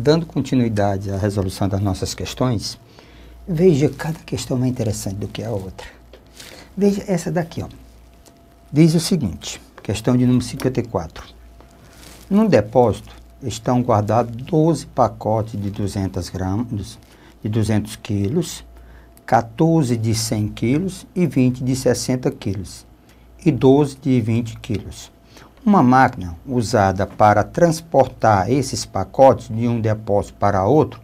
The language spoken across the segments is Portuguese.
dando continuidade à resolução das nossas questões, veja cada questão é mais interessante do que a outra. Veja essa daqui, ó. Diz o seguinte, questão de número 54. Num depósito estão guardados 12 pacotes de 200 gramas, de 200 quilos, 14 de 100 quilos e 20 de 60 quilos e 12 de 20 quilos. Uma máquina usada para transportar esses pacotes de um depósito para outro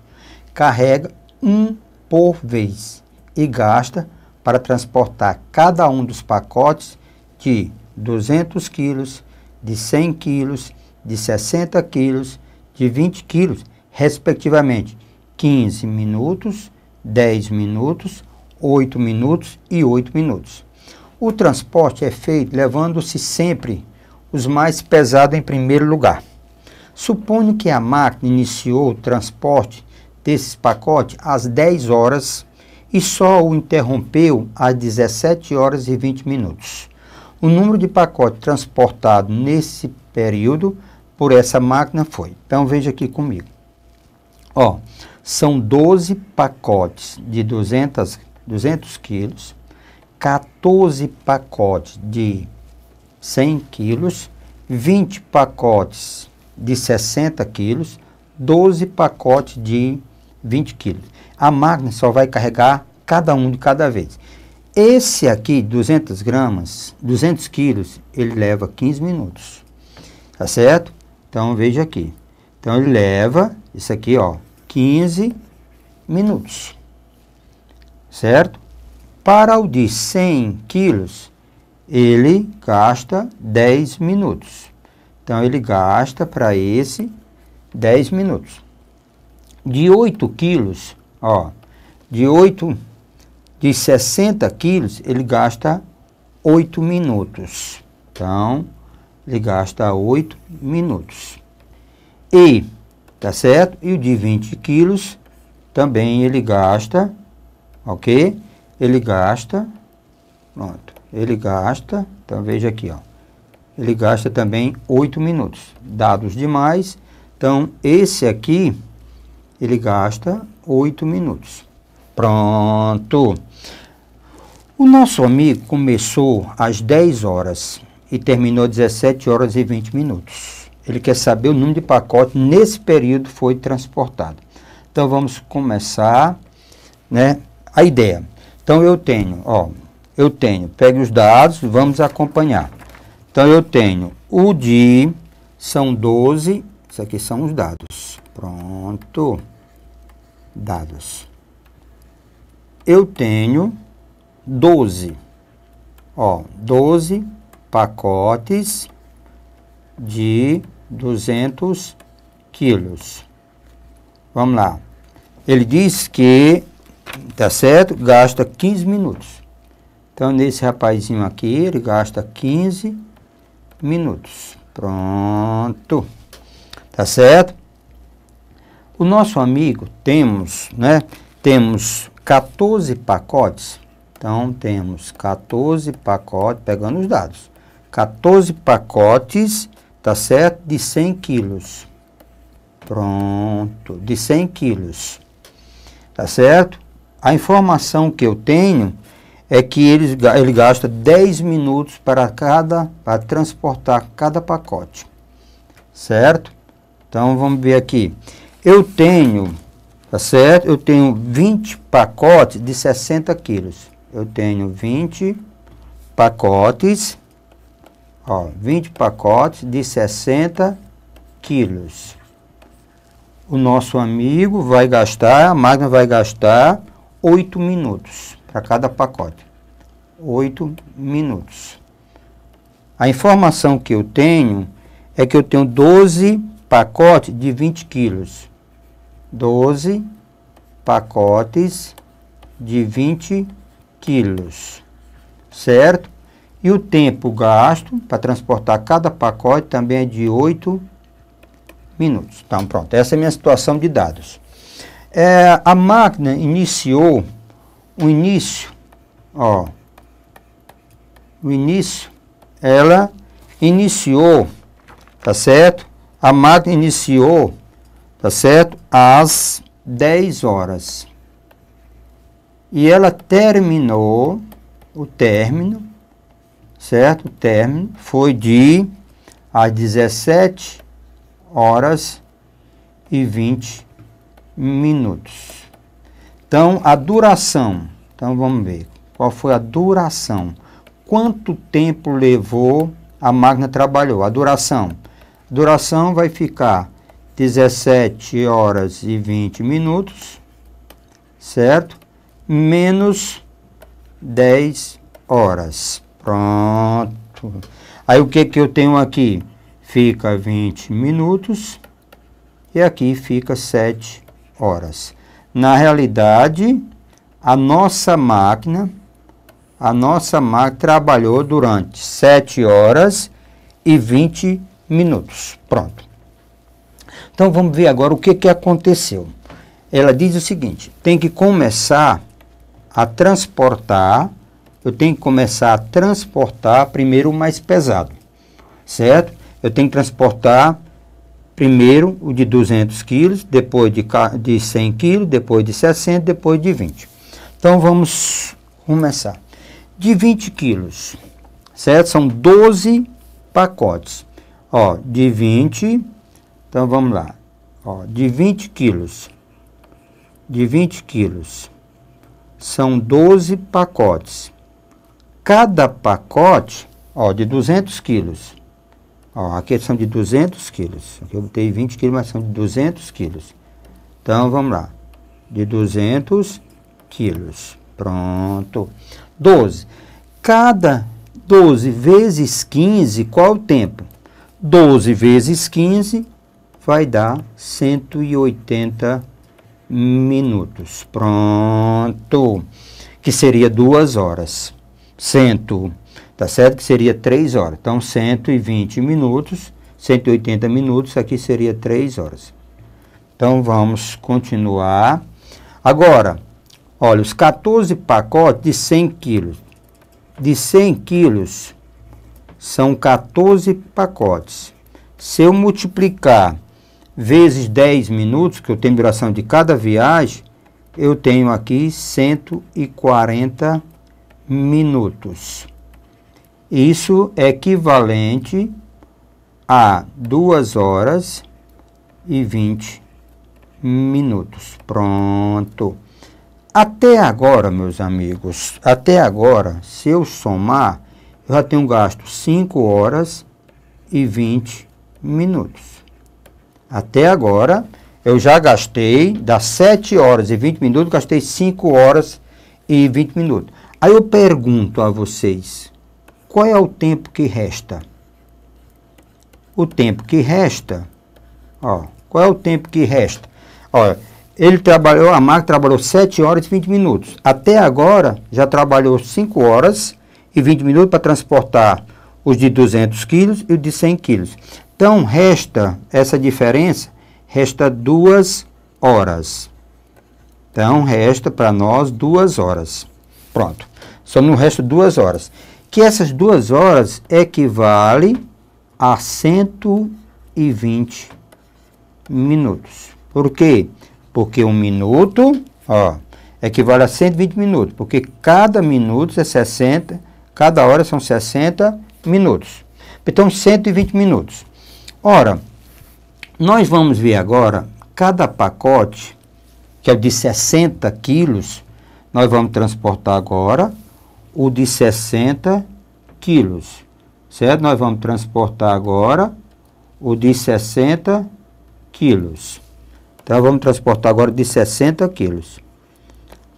carrega um por vez e gasta para transportar cada um dos pacotes de 200 quilos, de 100 quilos, de 60 quilos, de 20 quilos, respectivamente, 15 minutos, 10 minutos, 8 minutos e 8 minutos. O transporte é feito levando-se sempre os mais pesados em primeiro lugar. Suponho que a máquina iniciou o transporte desses pacotes às 10 horas e só o interrompeu às 17 horas e 20 minutos. O número de pacotes transportados nesse período por essa máquina foi. Então veja aqui comigo. Ó, são 12 pacotes de 200, 200 quilos, 14 pacotes de 100 quilos, 20 pacotes de 60 quilos, 12 pacotes de 20 quilos. A máquina só vai carregar cada um de cada vez. Esse aqui, 200 gramas, 200 quilos, ele leva 15 minutos. Tá certo? Então, veja aqui. Então, ele leva, isso aqui, ó, 15 minutos. Certo? Para o de 100 quilos, ele gasta 10 minutos. Então, ele gasta para esse 10 minutos. De 8 quilos, ó, de 8, de 60 quilos, ele gasta 8 minutos. Então, ele gasta 8 minutos. E, tá certo? E o de 20 quilos, também ele gasta, ok? Ele gasta, pronto ele gasta, então veja aqui, ó, ele gasta também 8 minutos. Dados demais, então esse aqui, ele gasta 8 minutos. Pronto! O nosso amigo começou às 10 horas e terminou às 17 horas e 20 minutos. Ele quer saber o número de pacotes nesse período foi transportado. Então vamos começar, né, a ideia. Então eu tenho, ó, eu tenho, pegue os dados, vamos acompanhar. Então, eu tenho o de, são 12, isso aqui são os dados. Pronto. Dados. Eu tenho 12. Ó, 12 pacotes de 200 quilos. Vamos lá. Ele diz que, tá certo, gasta 15 minutos. Então, nesse rapazinho aqui, ele gasta 15 minutos. Pronto. Tá certo? O nosso amigo, temos, né? Temos 14 pacotes. Então, temos 14 pacotes, pegando os dados. 14 pacotes, tá certo? De 100 quilos. Pronto, de 100 quilos. Tá certo? A informação que eu tenho é que ele, ele gasta 10 minutos para cada para transportar cada pacote. Certo? Então vamos ver aqui. Eu tenho, tá certo? Eu tenho 20 pacotes de 60 quilos. Eu tenho 20 pacotes, ó, 20 pacotes de 60 quilos. O nosso amigo vai gastar, a máquina vai gastar 8 minutos para cada pacote. 8 minutos. A informação que eu tenho é que eu tenho 12 pacotes de 20 quilos. 12 pacotes de 20 quilos, certo? E o tempo gasto para transportar cada pacote também é de 8 minutos. Então, pronto, essa é a minha situação de dados. É, a máquina iniciou o início, ó, o início, ela iniciou, tá certo? A máquina iniciou, tá certo? Às 10 horas. E ela terminou, o término, certo? O término foi de às 17 horas e 20 minutos. Então, a duração. Então, vamos ver. Qual foi a duração? Quanto tempo levou a máquina trabalhou? A duração. A duração vai ficar 17 horas e 20 minutos, certo? Menos 10 horas. Pronto. Aí o que, que eu tenho aqui? Fica 20 minutos e aqui fica 7 horas na realidade, a nossa máquina, a nossa máquina trabalhou durante 7 horas e 20 minutos. Pronto. Então vamos ver agora o que, que aconteceu. Ela diz o seguinte: tem que começar a transportar, eu tenho que começar a transportar primeiro o mais pesado, certo? Eu tenho que transportar Primeiro o de 200 quilos, depois de, de 100 quilos, depois de 60, depois de 20. Então vamos começar. De 20 quilos, certo? São 12 pacotes. Ó, de 20, então vamos lá. Ó, de 20 quilos, de 20 quilos, são 12 pacotes. Cada pacote, ó, de 200 quilos, Ó, aqui são de 200 quilos. Aqui eu botei 20 quilos, mas são de 200 quilos. Então, vamos lá. De 200 quilos. Pronto. 12. Cada 12 vezes 15, qual o tempo? 12 vezes 15 vai dar 180 minutos. Pronto. Que seria duas horas. 180 Tá certo? Que seria 3 horas. Então, 120 minutos, 180 minutos, aqui seria 3 horas. Então, vamos continuar. Agora, olha, os 14 pacotes de 100 quilos. De 100 quilos, são 14 pacotes. Se eu multiplicar vezes 10 minutos, que eu tenho duração de cada viagem, eu tenho aqui 140 minutos. Isso é equivalente a 2 horas e 20 minutos. Pronto. Até agora, meus amigos, até agora, se eu somar, eu já tenho gasto 5 horas e 20 minutos. Até agora, eu já gastei, das 7 horas e 20 minutos, gastei 5 horas e 20 minutos. Aí eu pergunto a vocês, qual é o tempo que resta? O tempo que resta, ó, qual é o tempo que resta? Olha, ele trabalhou, a máquina trabalhou 7 horas e 20 minutos. Até agora, já trabalhou 5 horas e 20 minutos para transportar os de 200 quilos e os de 100 quilos. Então, resta essa diferença, resta 2 horas. Então, resta para nós 2 horas. Pronto. Só no resto 2 horas que essas duas horas equivale a 120 minutos. Por quê? Porque um minuto ó, equivale a 120 minutos, porque cada minuto é 60, cada hora são 60 minutos. Então, 120 minutos. Ora, nós vamos ver agora cada pacote, que é de 60 quilos, nós vamos transportar agora o de 60 quilos, certo? Nós vamos transportar agora o de 60 quilos. Então, vamos transportar agora de 60 quilos.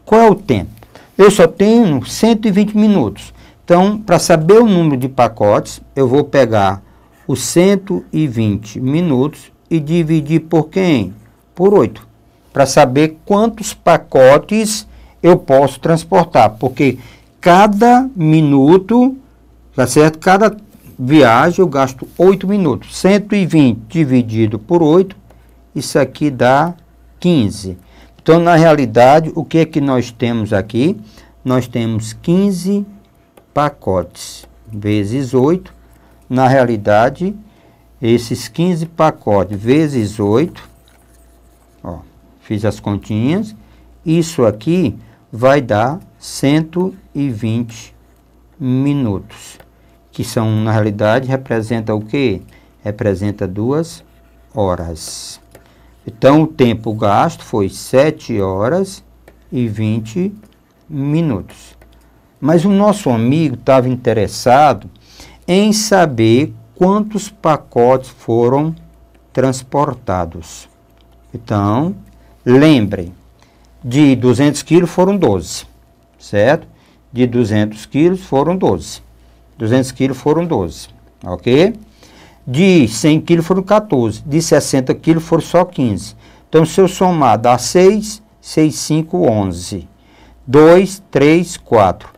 Qual é o tempo? Eu só tenho 120 minutos. Então, para saber o número de pacotes, eu vou pegar os 120 minutos e dividir por quem? Por 8. Para saber quantos pacotes eu posso transportar. Porque cada minuto, tá certo? Cada viagem eu gasto 8 minutos. 120 dividido por 8, isso aqui dá 15. Então, na realidade, o que é que nós temos aqui? Nós temos 15 pacotes vezes 8. Na realidade, esses 15 pacotes vezes 8, ó, fiz as continhas, isso aqui vai dar 120 minutos, que são, na realidade, representa o que? Representa duas horas. Então, o tempo gasto foi 7 horas e 20 minutos. Mas o nosso amigo estava interessado em saber quantos pacotes foram transportados. Então, lembrem, de 200 quilos foram 12 certo? De 200 quilos foram 12. 200 quilos foram 12, ok? De 100 quilos foram 14. De 60 quilos foram só 15. Então, se eu somar, dá 6, 6, 5, 11. 2, 3, 4.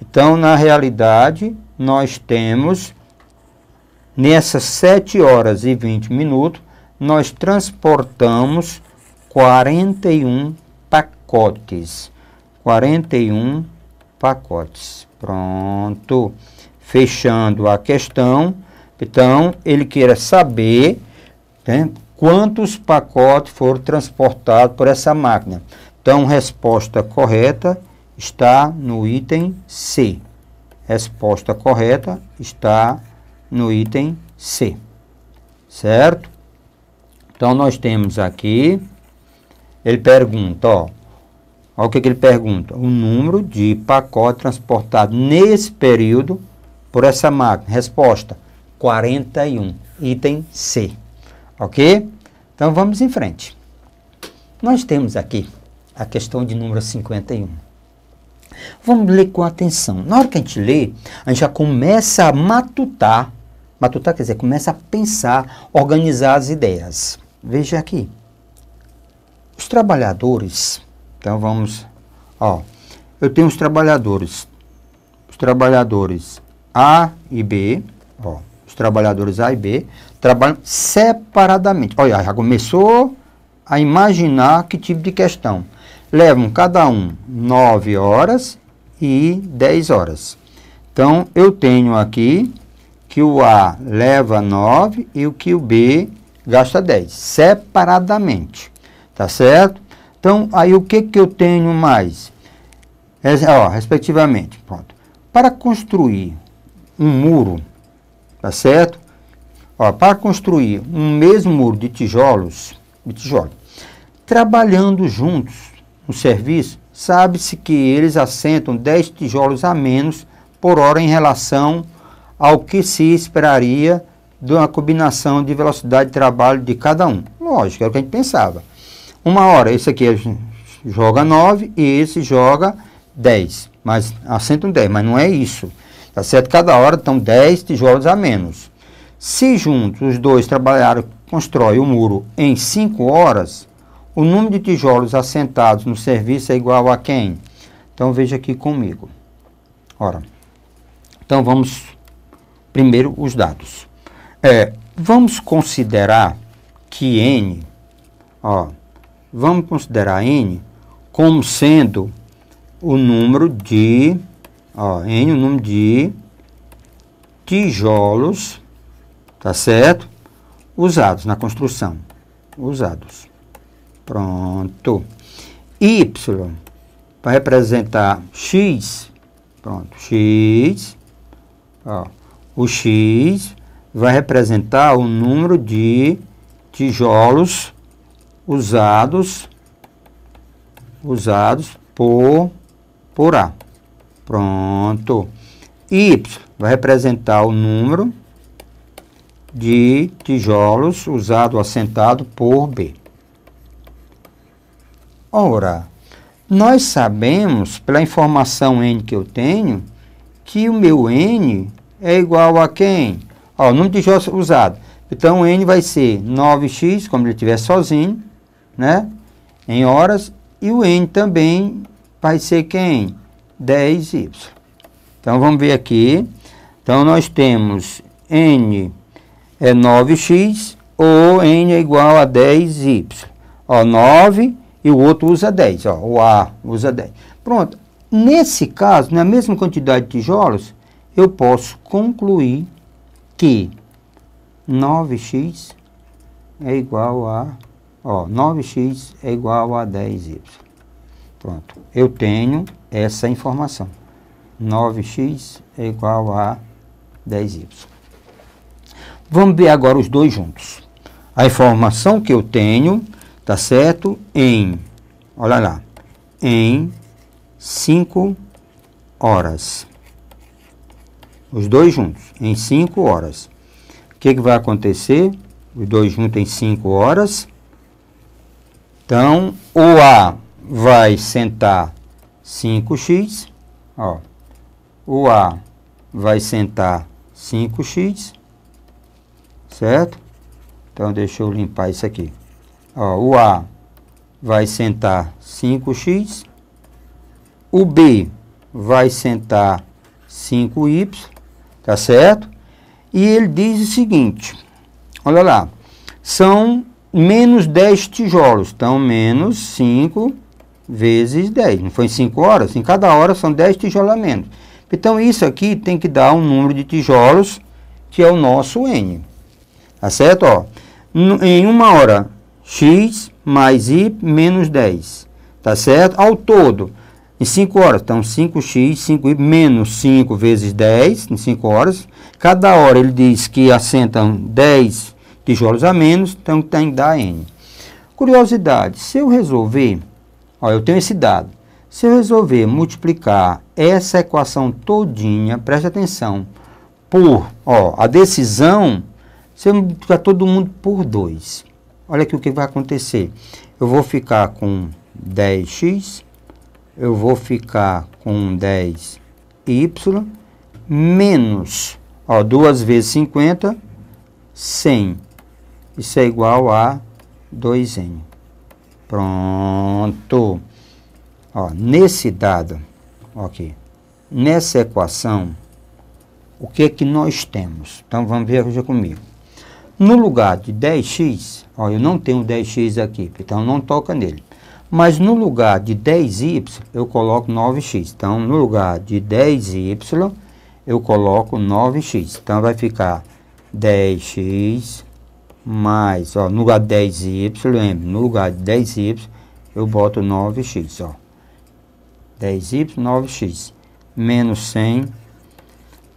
Então, na realidade, nós temos, nessas 7 horas e 20 minutos, nós transportamos 41 pacotes. 41 pacotes. Pronto. Fechando a questão, então ele queira saber né, quantos pacotes foram transportados por essa máquina. Então, resposta correta está no item C. Resposta correta está no item C. Certo? Então, nós temos aqui, ele pergunta, ó, Olha o que, que ele pergunta: o número de pacotes transportados nesse período por essa máquina. Resposta: 41, item C. Ok? Então vamos em frente. Nós temos aqui a questão de número 51. Vamos ler com atenção. Na hora que a gente lê, a gente já começa a matutar. Matutar quer dizer, começa a pensar, organizar as ideias. Veja aqui. Os trabalhadores então vamos, ó, eu tenho os trabalhadores, os trabalhadores A e B, ó, os trabalhadores A e B trabalham separadamente. Olha, já começou a imaginar que tipo de questão. Levam cada um 9 horas e 10 horas. Então, eu tenho aqui que o A leva 9 e o que o B gasta 10, separadamente. Tá certo? Então, aí o que, que eu tenho mais? É, ó, respectivamente, pronto. Para construir um muro, tá certo? Ó, para construir um mesmo muro de tijolos, de tijolos, trabalhando juntos no serviço, sabe-se que eles assentam 10 tijolos a menos por hora em relação ao que se esperaria de uma combinação de velocidade de trabalho de cada um. Lógico, é o que a gente pensava uma hora. Esse aqui joga 9 e esse joga 10. Mas assenta um 10, mas não é isso. Tá certo? Cada hora estão 10 tijolos a menos. Se juntos os dois trabalharam, constrói o um muro em 5 horas, o número de tijolos assentados no serviço é igual a quem? Então veja aqui comigo. Ora, então vamos primeiro os dados. É, vamos considerar que N, ó, vamos considerar n como sendo o número de ó, n o número de tijolos, tá certo? Usados na construção, usados. Pronto. Y para representar x, pronto, x, ó, o x vai representar o número de tijolos usados usados por por A. Pronto. Y vai representar o número de tijolos usado assentado por B. Ora, nós sabemos, pela informação N que eu tenho, que o meu N é igual a quem? Ó, o número de tijolos usado. Então, N vai ser 9x, como ele estiver sozinho, né? Em horas. E o N também vai ser quem? 10Y. Então, vamos ver aqui. Então, nós temos N é 9X ou N é igual a 10Y. Ó, 9 e o outro usa 10. Ó, o A usa 10. Pronto. Nesse caso, na mesma quantidade de tijolos, eu posso concluir que 9x é igual a Ó, 9x é igual a 10y. Pronto. Eu tenho essa informação. 9x é igual a 10y. Vamos ver agora os dois juntos. A informação que eu tenho, tá certo? Em, olha lá, em 5 horas. Os dois juntos, em 5 horas. O que, que vai acontecer? Os dois juntos em 5 horas. Então, o A vai sentar 5x, ó. O A vai sentar 5x, certo? Então, deixa eu limpar isso aqui. Ó, o A vai sentar 5x, o B vai sentar 5y, tá certo? E ele diz o seguinte, olha lá, são menos 10 tijolos. Então, menos 5 vezes 10. Não foi 5 horas? Em cada hora são 10 tijolos a menos. Então, isso aqui tem que dar um número de tijolos, que é o nosso N. Tá certo? Ó, em uma hora, X mais Y menos 10. Tá certo? Ao todo, em 5 horas, então 5x, 5y, menos 5 vezes 10, em 5 horas. Cada hora ele diz que assentam 10 tijolos a menos, então tem que dar N. Curiosidade, se eu resolver, ó, eu tenho esse dado, se eu resolver multiplicar essa equação todinha, preste atenção, por, ó, a decisão, se eu multiplicar todo mundo por 2, olha aqui o que vai acontecer, eu vou ficar com 10x, eu vou ficar com 10y, menos, ó, 2 vezes 50, 100 isso é igual a 2n. Pronto. Ó, nesse dado, ok, nessa equação, o que é que nós temos? Então, vamos ver hoje comigo. No lugar de 10x, ó, eu não tenho 10x aqui, então não toca nele. Mas no lugar de 10y, eu coloco 9x. Então, no lugar de 10y, eu coloco 9x. Então, vai ficar 10x mais, ó, no lugar de 10y, lembre, no lugar de 10y, eu boto 9x, ó. 10y, 9x, menos 100.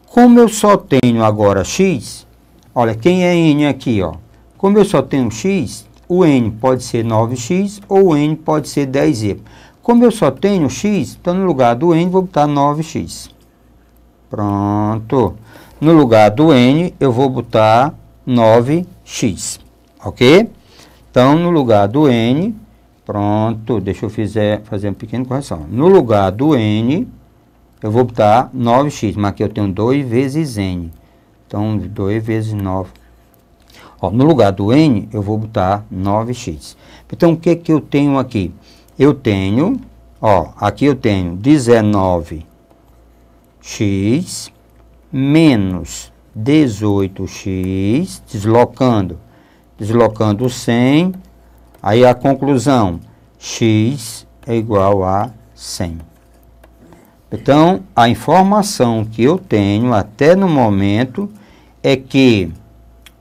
Como eu só tenho agora x, olha, quem é n aqui, ó? Como eu só tenho x, o n pode ser 9x ou o n pode ser 10y. Como eu só tenho x, então no lugar do n vou botar 9x. Pronto. No lugar do n eu vou botar 9 x, ok? Então, no lugar do n, pronto, deixa eu fizer, fazer uma pequena correção. No lugar do n, eu vou botar 9x, mas aqui eu tenho 2 vezes n. Então, 2 vezes 9. Ó, no lugar do n, eu vou botar 9x. Então, o que, que eu tenho aqui? Eu tenho, ó, aqui eu tenho 19x menos 9. 18x, deslocando, deslocando 100, aí a conclusão, x é igual a 100. Então, a informação que eu tenho até no momento é que,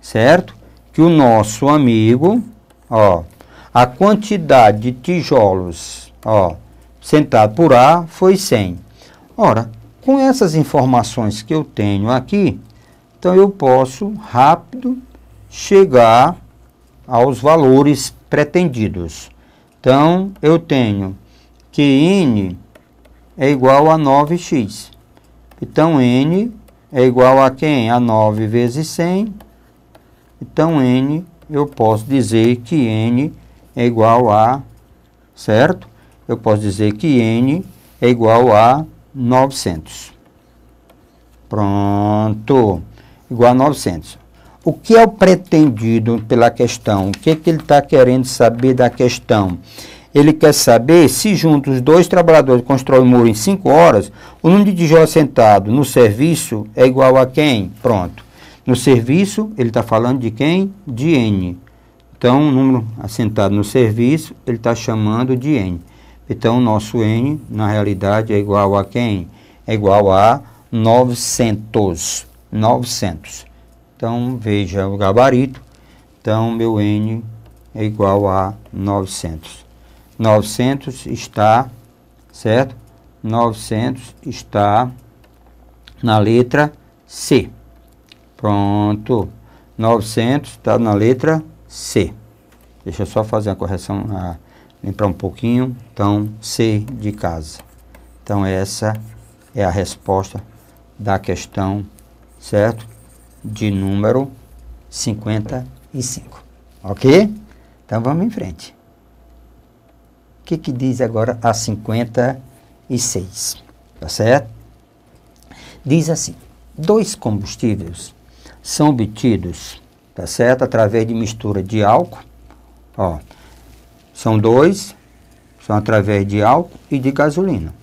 certo? Que o nosso amigo, ó, a quantidade de tijolos, ó, sentado por A foi 100. Ora, com essas informações que eu tenho aqui, então eu posso rápido chegar aos valores pretendidos. Então eu tenho que n é igual a 9x. Então n é igual a quem? A 9 vezes 100. Então n eu posso dizer que n é igual a, certo? Eu posso dizer que n é igual a 900. Pronto igual a 900. O que é o pretendido pela questão? O que, é que ele está querendo saber da questão? Ele quer saber se juntos dois trabalhadores constroem o muro em 5 horas, o número de tijolos sentado no serviço é igual a quem? Pronto. No serviço, ele está falando de quem? De N. Então, o número assentado no serviço, ele está chamando de N. Então, o nosso N, na realidade, é igual a quem? É igual a 900. 900. Então, veja o gabarito. Então, meu N é igual a 900. 900 está, certo? 900 está na letra C. Pronto. 900 está na letra C. Deixa eu só fazer a correção, a ah, um pouquinho. Então, C de casa. Então, essa é a resposta da questão certo? De número 55. Ok? Então vamos em frente. O que, que diz agora a 56? Tá certo? Diz assim: dois combustíveis são obtidos, tá certo? Através de mistura de álcool. Ó, são dois, são através de álcool e de gasolina.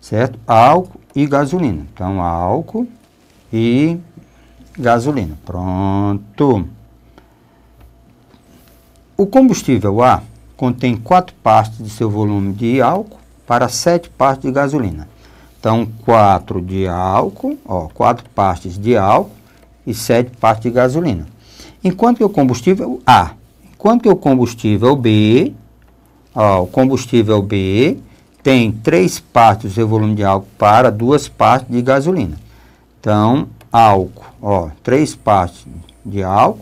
Certo? Álcool e gasolina. Então, álcool e gasolina. Pronto. O combustível A contém 4 partes de seu volume de álcool para 7 partes de gasolina. Então, 4 de álcool, ó, 4 partes de álcool e 7 partes de gasolina. Enquanto que o combustível A, enquanto que o combustível B, ó, o combustível B tem 3 partes do seu volume de álcool para 2 partes de gasolina. Então, álcool, ó, três partes de álcool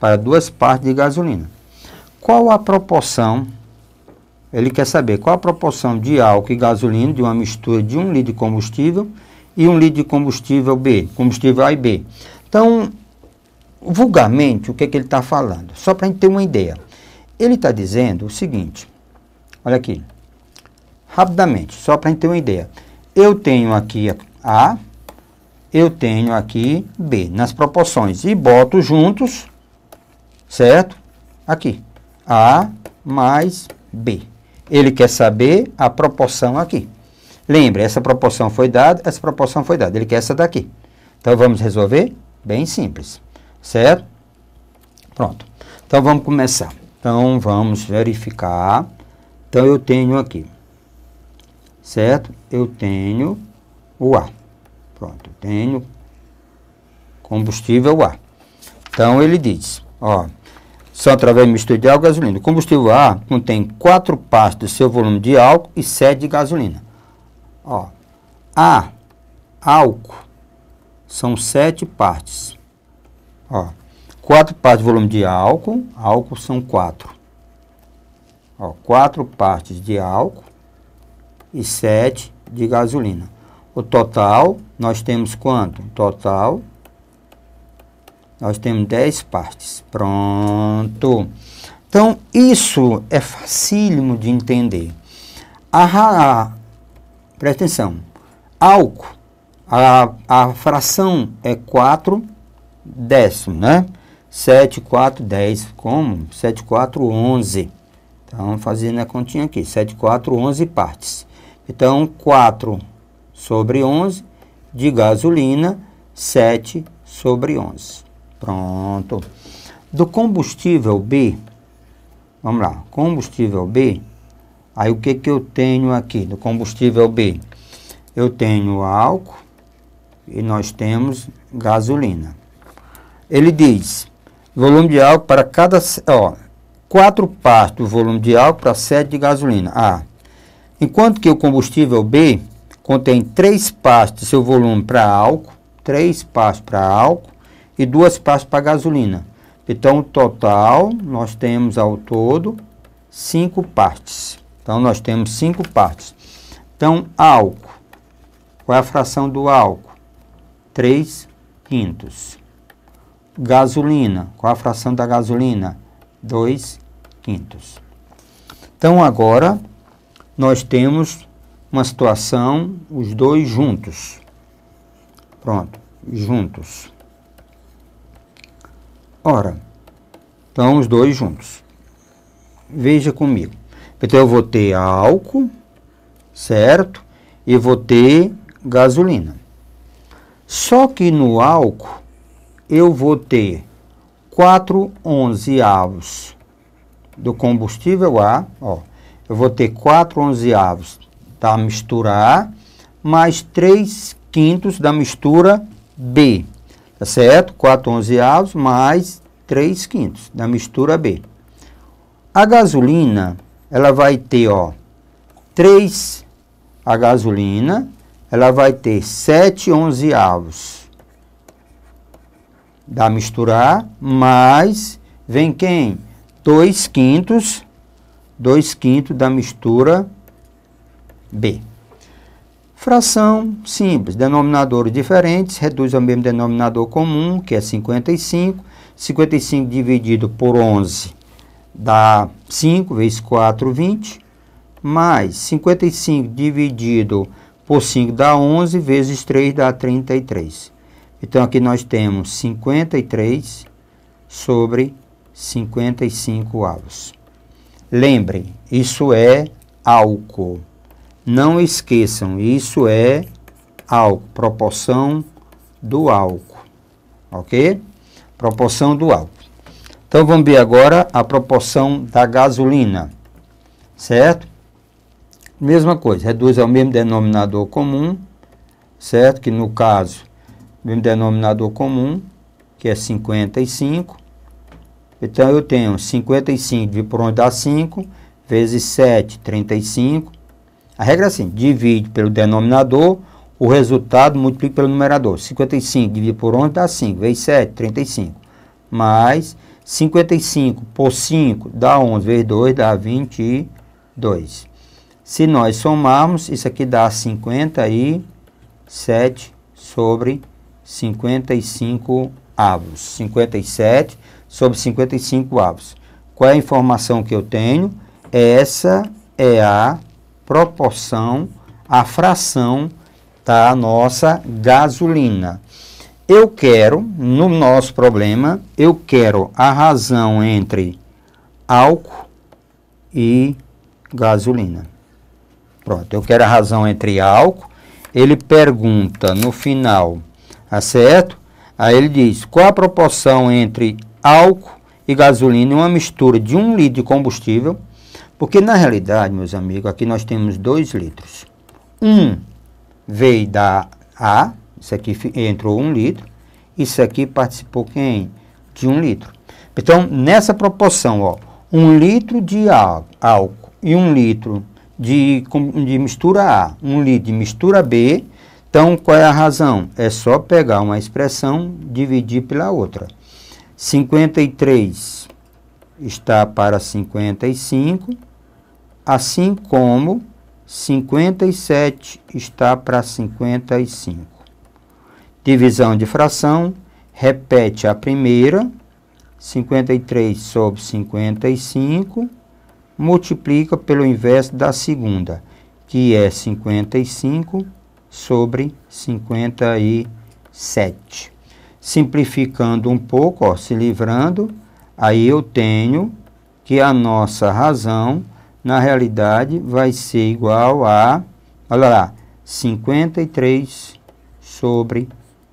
para duas partes de gasolina. Qual a proporção? Ele quer saber qual a proporção de álcool e gasolina de uma mistura de um litro de combustível e um litro de combustível B, combustível A e B. Então, vulgarmente, o que, é que ele está falando? Só para a gente ter uma ideia. Ele está dizendo o seguinte, olha aqui, rapidamente, só para a gente ter uma ideia. Eu tenho aqui a eu tenho aqui B nas proporções e boto juntos, certo? Aqui, A mais B. Ele quer saber a proporção aqui. Lembre, essa proporção foi dada, essa proporção foi dada. Ele quer essa daqui. Então, vamos resolver? Bem simples, certo? Pronto. Então, vamos começar. Então, vamos verificar. Então, eu tenho aqui, certo? Eu tenho o A. Pronto, tenho combustível A. Então ele diz, ó, só através do mistura de álcool e gasolina. O combustível A contém quatro partes do seu volume de álcool e 7 de gasolina. Ó, A, álcool, são sete partes. Ó, quatro partes do volume de álcool, álcool são quatro. Ó, quatro partes de álcool e sete de gasolina. O total, nós temos quanto? Total, nós temos 10 partes. Pronto. Então, isso é facílimo de entender. A, a, presta atenção. Álcool, a, a fração é 4 décimos, né? 7, 4, 10, como? 7, 4, 11. Então, fazendo a continha aqui, 7, 4, 11 partes. Então, 4 sobre 11, de gasolina, 7 sobre 11. Pronto. Do combustível B, vamos lá, combustível B, aí o que, que eu tenho aqui do combustível B? Eu tenho álcool e nós temos gasolina. Ele diz, volume de álcool para cada, ó, quatro partes do volume de álcool para 7 de gasolina. A. Ah, enquanto que o combustível B contém três partes do seu volume para álcool, três partes para álcool e duas partes para gasolina. Então, o total, nós temos ao todo cinco partes. Então, nós temos cinco partes. Então, álcool. Qual é a fração do álcool? 3 quintos. Gasolina. Qual a fração da gasolina? 2 quintos. Então, agora, nós temos uma situação, os dois juntos. Pronto, juntos. Ora, então os dois juntos. Veja comigo. Então eu vou ter álcool, certo? E vou ter gasolina. Só que no álcool eu vou ter 4 onzeavos do combustível A, ó, eu vou ter 4 onzeavos tá? Mistura A, mais 3 quintos da mistura B, tá certo? 4 onzeavos mais 3 quintos da mistura B. A gasolina, ela vai ter, ó, 3, a gasolina, ela vai ter 7 onzeavos da mistura A, mais, vem quem? 2 quintos, 2 quintos da mistura B. B. Fração simples, denominadores diferentes, reduz ao mesmo denominador comum, que é 55. 55 dividido por 11 dá 5 vezes 4, 20, mais 55 dividido por 5 dá 11, vezes 3 dá 33. Então aqui nós temos 53 sobre 55 avos. Lembrem, isso é álcool. Não esqueçam, isso é álcool, proporção do álcool, ok? Proporção do álcool. Então vamos ver agora a proporção da gasolina, certo? Mesma coisa, reduz ao mesmo denominador comum, certo? Que no caso, mesmo denominador comum, que é 55. Então eu tenho 55 dividido por onde dá 5, vezes 7, 35 a regra é assim: divide pelo denominador, o resultado multiplica pelo numerador. 55 dividido por 11 dá 5, vezes 7, 35. Mais 55 por 5 dá 11, vezes 2 dá 22. Se nós somarmos, isso aqui dá 57 sobre 55 avos. 57 sobre 55 avos. Qual é a informação que eu tenho? Essa é a proporção à fração da nossa gasolina. Eu quero, no nosso problema, eu quero a razão entre álcool e gasolina. Pronto, eu quero a razão entre álcool. Ele pergunta no final, tá certo? Aí ele diz, qual a proporção entre álcool e gasolina em uma mistura de um litro de combustível porque na realidade, meus amigos, aqui nós temos dois litros. Um veio da A, isso aqui entrou um litro, isso aqui participou quem? De um litro. Então, nessa proporção, ó, um litro de álcool e um litro de, de mistura A, um litro de mistura B, então qual é a razão? É só pegar uma expressão, dividir pela outra. 53 está para 55 assim como 57 está para 55. Divisão de fração, repete a primeira, 53 sobre 55, multiplica pelo inverso da segunda, que é 55 sobre 57. Simplificando um pouco, ó, se livrando, aí eu tenho que a nossa razão na realidade, vai ser igual a, olha lá, 53 sobre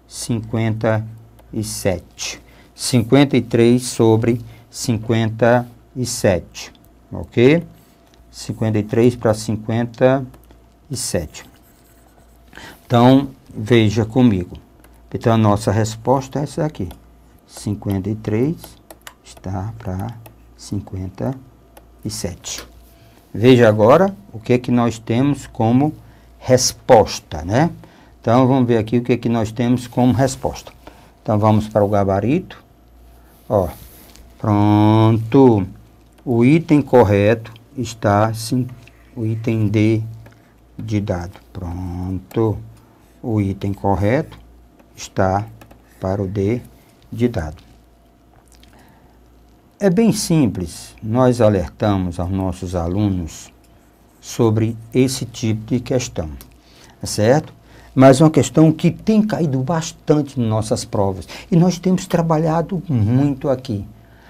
57. 53 sobre 57, ok? 53 para 57. Então, veja comigo. Então, a nossa resposta é essa aqui. 53 está para 57. Veja agora o que é que nós temos como resposta, né? Então, vamos ver aqui o que é que nós temos como resposta. Então, vamos para o gabarito. Ó, pronto. O item correto está, sim, o item D de dado. Pronto. O item correto está para o D de dado. É bem simples, nós alertamos aos nossos alunos sobre esse tipo de questão, tá certo? Mas é uma questão que tem caído bastante em nossas provas e nós temos trabalhado muito aqui,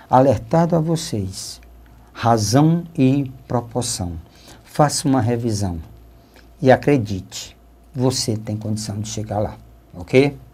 alertado a vocês, razão e proporção. Faça uma revisão e acredite, você tem condição de chegar lá, ok?